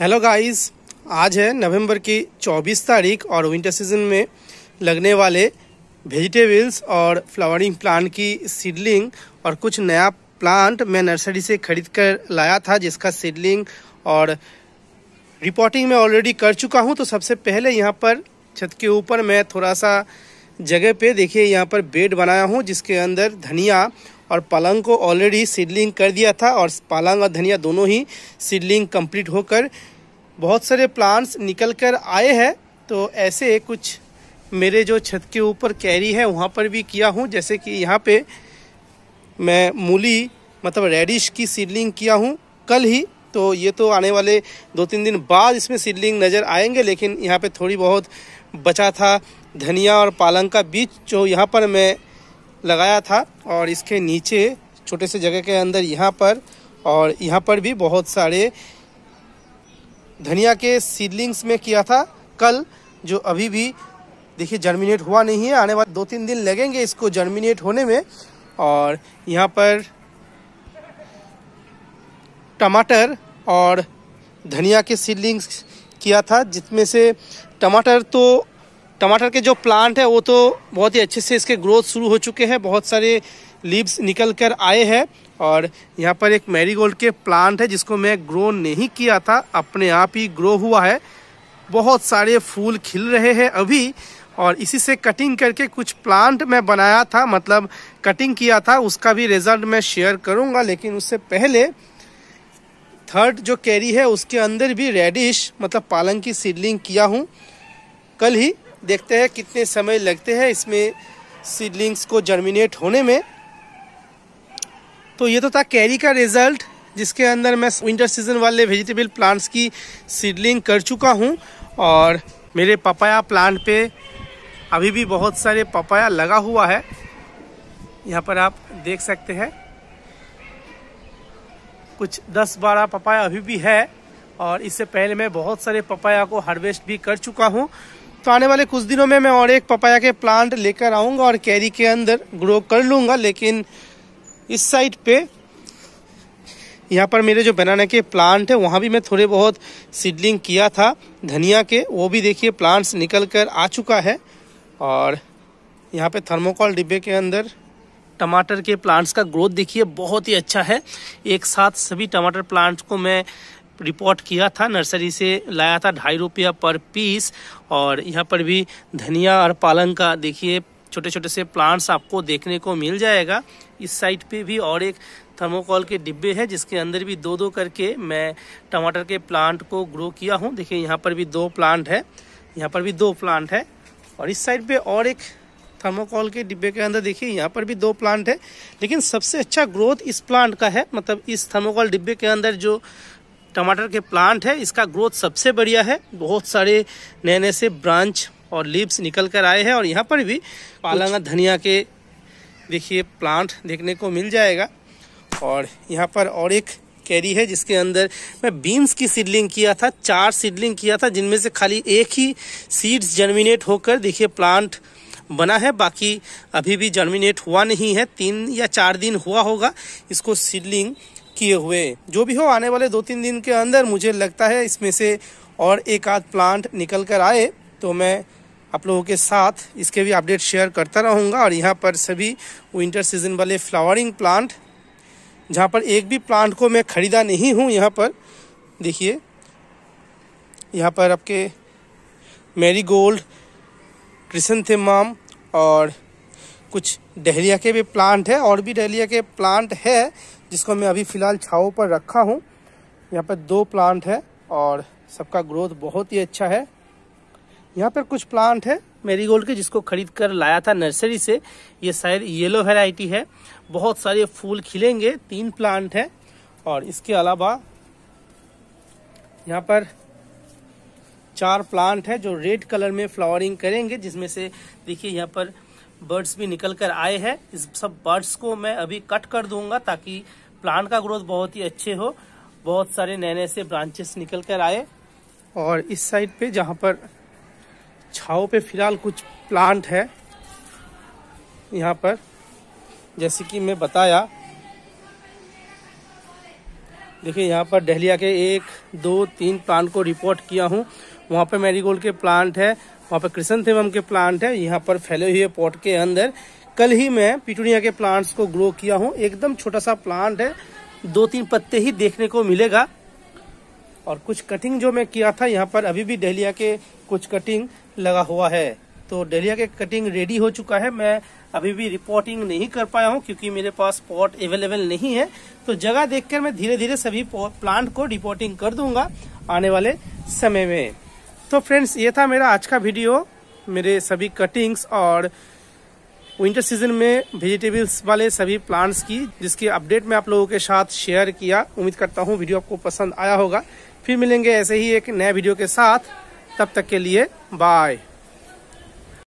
hello guys आज है नवंबर की 24 तारीख और विंटर सीजन में लगने वाले वेजिटेबल्स और फ्लावरिंग प्लांट की सीडलिंग और कुछ नया प्लांट मैं नर्सरी से खरीद कर लाया था जिसका सीडलिंग और रिपोर्टिंग मैं ऑलरेडी कर चुका हूं तो सबसे पहले यहां पर छत के ऊपर मैं थोड़ा सा जगह पे देखिए यहाँ पर बेड बनाया हूँ जिसके अंदर धनिया और पलंग को ऑलरेडी सीडलिंग कर दिया था और पलंग और धनिया दोनों ही सीडलिंग कंप्लीट होकर बहुत सारे प्लांट्स निकल कर आए हैं तो ऐसे कुछ मेरे जो छत के ऊपर कैरी है वहाँ पर भी किया हूँ जैसे कि यहाँ पे मैं मूली मतलब रेडिश की सीडलिंग किया हूँ कल ही तो ये तो आने वाले दो तीन दिन बाद इसमें सीडलिंग नज़र आएंगे लेकिन यहाँ पे थोड़ी बहुत बचा था धनिया और पालंग का बीज जो यहाँ पर मैं लगाया था और इसके नीचे छोटे से जगह के अंदर यहाँ पर और यहाँ पर भी बहुत सारे धनिया के सीडलिंग्स में किया था कल जो अभी भी देखिए जर्मिनेट हुआ नहीं है आने वाले दो तीन दिन लगेंगे इसको जर्मिनेट होने में और यहाँ पर टमाटर और धनिया के सीडलिंग्स किया था जिसमें से टमाटर तो टमाटर के जो प्लांट है वो तो बहुत ही अच्छे से इसके ग्रोथ शुरू हो चुके हैं बहुत सारे लीव्स निकल कर आए हैं और यहाँ पर एक मैरीगोल्ड के प्लांट है जिसको मैं ग्रो नहीं किया था अपने आप ही ग्रो हुआ है बहुत सारे फूल खिल रहे हैं अभी और इसी से कटिंग करके कुछ प्लांट मैं बनाया था मतलब कटिंग किया था उसका भी रिजल्ट मैं शेयर करूँगा लेकिन उससे पहले थर्ड जो कैरी है उसके अंदर भी रेडिश मतलब पालंग की सीडलिंग किया हूँ कल ही देखते हैं कितने समय लगते हैं इसमें सीडलिंग्स को जर्मिनेट होने में तो ये तो था कैरी का रिजल्ट जिसके अंदर मैं विंटर सीजन वाले वेजिटेबल प्लांट्स की सीडलिंग कर चुका हूँ और मेरे पपाया प्लांट पे अभी भी बहुत सारे पपाया लगा हुआ है यहाँ पर आप देख सकते हैं कुछ 10-12 पपाया अभी भी है और इससे पहले मैं बहुत सारे पपाया को हार्वेस्ट भी कर चुका हूँ तो आने वाले कुछ दिनों में मैं और एक पपाया के प्लांट लेकर आऊँगा और कैरी के अंदर ग्रो कर लूँगा लेकिन इस साइड पे यहाँ पर मेरे जो बनाना के प्लांट है वहाँ भी मैं थोड़े बहुत सीडलिंग किया था धनिया के वो भी देखिए प्लांट्स निकल कर आ चुका है और यहाँ पे थर्मोकॉल डिब्बे के अंदर टमाटर के प्लांट्स का ग्रोथ देखिए बहुत ही अच्छा है एक साथ सभी टमाटर प्लांट्स को मैं रिपोर्ट किया था नर्सरी से लाया था ढाई रुपया पर पीस और यहाँ पर भी धनिया और पालंग का देखिए छोटे छोटे से प्लांट्स आपको देखने को मिल जाएगा इस साइड पे भी और एक थर्मोकॉल के डिब्बे हैं जिसके अंदर भी दो दो करके मैं टमाटर के प्लांट को ग्रो किया हूँ देखिए यहाँ पर भी दो प्लांट है यहाँ पर भी दो प्लांट है और इस साइड पे और एक थर्मोकॉल के डिब्बे के अंदर देखिए यहाँ पर भी दो प्लांट है लेकिन सबसे अच्छा ग्रोथ इस प्लांट का है मतलब इस थर्मोकॉल डिब्बे के अंदर जो टमाटर के प्लांट है इसका ग्रोथ सबसे बढ़िया है बहुत सारे नए नए से ब्रांच और लीव्स निकल कर आए हैं और यहाँ पर भी पालंगा धनिया के देखिए प्लांट देखने को मिल जाएगा और यहाँ पर और एक कैरी है जिसके अंदर मैं बीन्स की सीडलिंग किया था चार सीडलिंग किया था जिनमें से खाली एक ही सीड्स जर्मिनेट होकर देखिए प्लांट बना है बाकी अभी भी जर्मिनेट हुआ नहीं है तीन या चार दिन हुआ होगा इसको सीडलिंग किए हुए जो भी हो आने वाले दो तीन दिन के अंदर मुझे लगता है इसमें से और एक आध प्लांट निकल कर आए तो मैं आप लोगों के साथ इसके भी अपडेट शेयर करता रहूँगा और यहाँ पर सभी विंटर सीजन वाले फ्लावरिंग प्लांट जहाँ पर एक भी प्लांट को मैं ख़रीदा नहीं हूँ यहाँ पर देखिए यहाँ पर आपके मेरी गोल्ड क्रिसनथेमाम और कुछ डहलिया के भी प्लांट है और भी डहलिया के प्लांट है जिसको मैं अभी फ़िलहाल छाओ पर रखा हूँ यहाँ पर दो प्लांट है और सबका ग्रोथ बहुत ही अच्छा है यहाँ पर कुछ प्लांट है मेरीगोल्ड के जिसको खरीद कर लाया था नर्सरी से ये शायद येलो वेराइटी है बहुत सारे फूल खिलेंगे तीन प्लांट है और इसके अलावा यहाँ पर चार प्लांट है जो रेड कलर में फ्लावरिंग करेंगे जिसमें से देखिए यहाँ पर बर्ड्स भी निकल कर आए हैं इस सब बर्ड्स को मैं अभी कट कर दूंगा ताकि प्लांट का ग्रोथ बहुत ही अच्छे हो बहुत सारे नए नए से ब्रांचेस निकल कर आए और इस साइड पे जहाँ पर छाव पे फिलहाल कुछ प्लांट है यहाँ पर जैसे कि मैं बताया देखिए यहाँ पर डहलिया के एक दो तीन प्लांट को रिपोर्ट किया हूँ वहाँ पर मैरीगोल्ड के प्लांट है वहाँ पर क्रिसनथेमम के प्लांट है यहाँ पर फैले हुए पॉट के अंदर कल ही मैं पिटूनिया के प्लांट्स को ग्रो किया हूँ एकदम छोटा सा प्लांट है दो तीन पत्ते ही देखने को मिलेगा और कुछ कटिंग जो मैं किया था यहाँ पर अभी भी डहलिया के कुछ कटिंग लगा हुआ है तो डहलिया के कटिंग रेडी हो चुका है मैं अभी भी रिपोर्टिंग नहीं कर पाया हूँ क्योंकि मेरे पास पॉट अवेलेबल नहीं है तो जगह देखकर मैं धीरे धीरे सभी प्लांट को रिपोर्टिंग कर दूंगा आने वाले समय में तो फ्रेंड्स ये था मेरा आज का वीडियो मेरे सभी कटिंग्स और विंटर सीजन में वेजिटेबल्स वाले सभी प्लांट्स की जिसकी अपडेट मैं आप लोगों के साथ शेयर किया उम्मीद करता हूँ वीडियो आपको पसंद आया होगा फिर मिलेंगे ऐसे ही एक नए वीडियो के साथ तब तक के लिए बाय